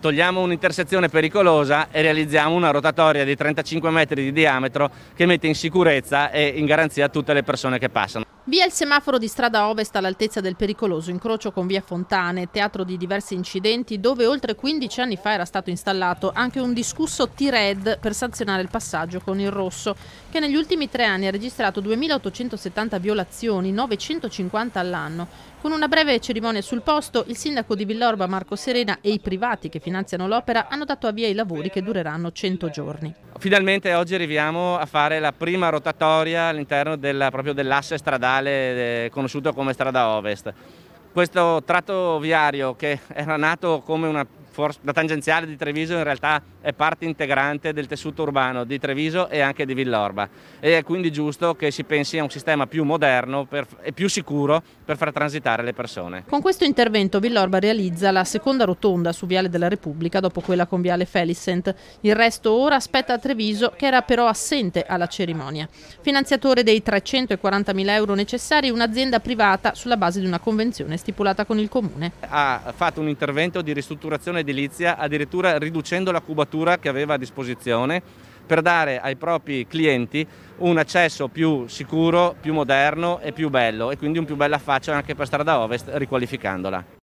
togliamo un'intersezione pericolosa e realizziamo una rotatoria di 35 metri di diametro che mette in sicurezza e in garanzia tutte le persone che passano. Via il semaforo di strada ovest all'altezza del pericoloso incrocio con via Fontane, teatro di diversi incidenti dove oltre 15 anni fa era stato installato anche un discusso T-Red per sanzionare il passaggio con il rosso, che negli ultimi tre anni ha registrato 2.870 violazioni, 950 all'anno. Con una breve cerimonia sul posto, il sindaco di Villorba Marco Serena e i privati che finanziano l'opera hanno dato avvia ai lavori che dureranno 100 giorni. Finalmente oggi arriviamo a fare la prima rotatoria all'interno dell'asse dell stradale comunale eh, conosciuto come strada ovest. Questo tratto viario che era nato come una la tangenziale di Treviso in realtà è parte integrante del tessuto urbano di Treviso e anche di Villorba e è quindi giusto che si pensi a un sistema più moderno per, e più sicuro per far transitare le persone. Con questo intervento Villorba realizza la seconda rotonda su Viale della Repubblica dopo quella con Viale Felicent. Il resto ora aspetta a Treviso che era però assente alla cerimonia. Finanziatore dei 340.000 euro necessari un'azienda privata sulla base di una convenzione stipulata con il Comune. Ha fatto un intervento di ristrutturazione edilizia, addirittura riducendo la cubatura che aveva a disposizione per dare ai propri clienti un accesso più sicuro, più moderno e più bello e quindi un più bella faccia anche per strada ovest riqualificandola.